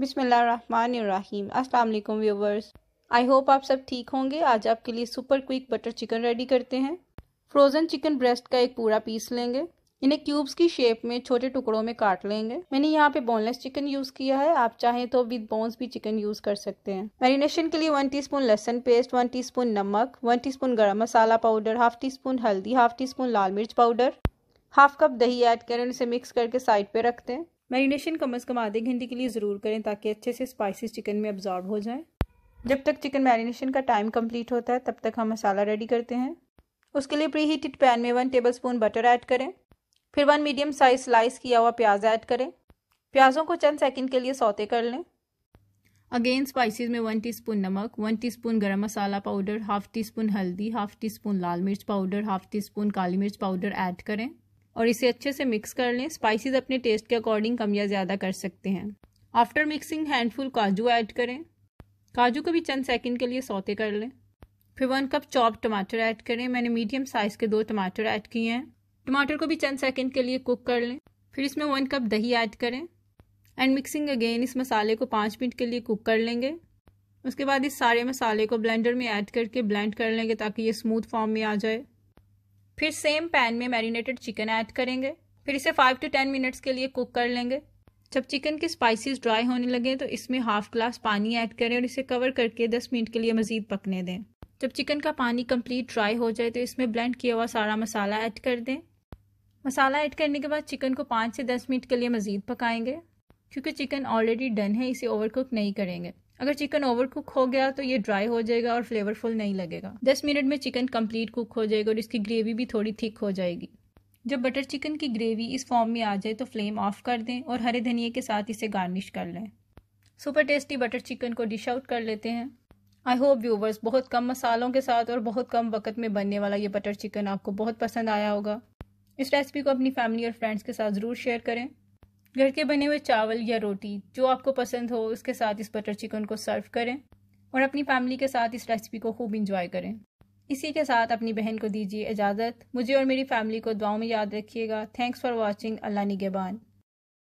बिसमीम असल viewers I hope आप सब ठीक होंगे आज आपके लिए super quick butter chicken ready करते हैं फ्रोज़न चिकन ब्रेस्ट का एक पूरा पीस लेंगे इन्हें क्यूब्स की शेप में छोटे टुकड़ों में काट लेंगे मैंने यहाँ पे बोनलेस चिकन यूज़ किया है आप चाहें तो विद बोन्स भी चिकन यूज़ कर सकते हैं मैरिनेशन के लिए वन टीस्पून लहसन पेस्ट वन टीस्पून नमक one teaspoon garam masala powder half teaspoon हल्दी हाफ टी स्पून लाल मिर्च पाउडर हाफ कप दही ऐड करें इसे मिक्स करके साइड पे रख दें मैरिनेशन कम अज़ कम आधे घंटे के लिए ज़रूर करें ताकि अच्छे से स्पाइसेस चिकन में अब्जॉर्ब हो जाएं जब तक चिकन मैरिनेशन का टाइम कंप्लीट होता है तब तक हम मसाला रेडी करते हैं उसके लिए प्री हीटेड पैन में one tablespoon butter add करें फिर वन मीडियम साइज स्लाइस किया हुआ प्याज ऐड करें प्याज़ों को चंद सेकंड के लिए सौते कर लें अगेन स्पाइसेस में वन टीस्पून नमक one teaspoon garam masala powder half teaspoon हल्दी हाफ टी स्पून लाल मिर्च पाउडर हाफ टी स्पून काली मिर्च पाउडर ऐड करें और इसे अच्छे से मिक्स कर लें स्पाइसेस अपने टेस्ट के अकॉर्डिंग कम या ज़्यादा कर सकते हैं आफ्टर मिक्सिंग हैंडफुल काजू ऐड करें काजू को भी चंद सेकंड के लिए सौते कर लें फिर वन कप चॉप टमाटर ऐड करें मैंने मीडियम साइज़ के दो टमाटर ऐड किए हैं टमाटर को भी चंद सेकंड के लिए कुक कर लें फिर इसमें वन कप दही ऐड करें एंड मिक्सिंग अगेन इस मसाले को पाँच मिनट के लिए कुक कर लेंगे उसके बाद इस सारे मसाले को ब्लेंडर में ऐड करके ब्लेंड कर लेंगे ताकि ये स्मूथ फॉर्म में आ जाए फिर सेम पैन में मैरिनेटेड चिकन ऐड करेंगे फिर इसे फाइव टू टेन मिनट्स के लिए कुक कर लेंगे जब चिकन के स्पाइसेस ड्राई होने लगे तो इसमें हाफ ग्लास पानी ऐड करें और इसे कवर करके दस मिनट के लिए मज़ीद पकने दें जब चिकन का पानी कंप्लीट ड्राई हो जाए तो इसमें ब्लेंड किया हुआ सारा मसाला ऐड कर दें मसाला ऐड करने के बाद चिकन को पाँच से दस मिनट के लिए मज़ीद पकाएंगे क्योंकि चिकन ऑलरेडी डन है इसे ओवर कुक नहीं करेंगे अगर चिकन ओवर कुक हो गया तो ये ड्राई हो जाएगा और फ्लेवरफुल नहीं लगेगा दस मिनट में चिकन कंप्लीट कुक हो जाएगा और इसकी ग्रेवी भी थोड़ी थिक हो जाएगी जब बटर चिकन की ग्रेवी इस फॉर्म में आ जाए तो फ्लेम ऑफ कर दें और हरे धनिए के साथ इसे गार्निश कर लें सुपर टेस्टी बटर चिकन को डिश आउट कर लेते हैं आई होप व्यूवर्स बहुत कम मसालों के साथ और बहुत कम वक्त में बनने वाला ये बटर चिकन आपको बहुत पसंद आया होगा इस रेसिपी को अपनी फैमिली और फ्रेंड्स के साथ ज़रूर शेयर करें घर के बने हुए चावल या रोटी जो आपको पसंद हो उसके साथ इस बटर चिकन को सर्व करें और अपनी फैमिली के साथ इस रेसिपी को खूब इंजॉय करें इसी के साथ अपनी बहन को दीजिए इजाज़त मुझे और मेरी फैमिली को दुआओं में याद रखिएगा थैंक्स फॉर वॉचिंग अल्लाह निगेबान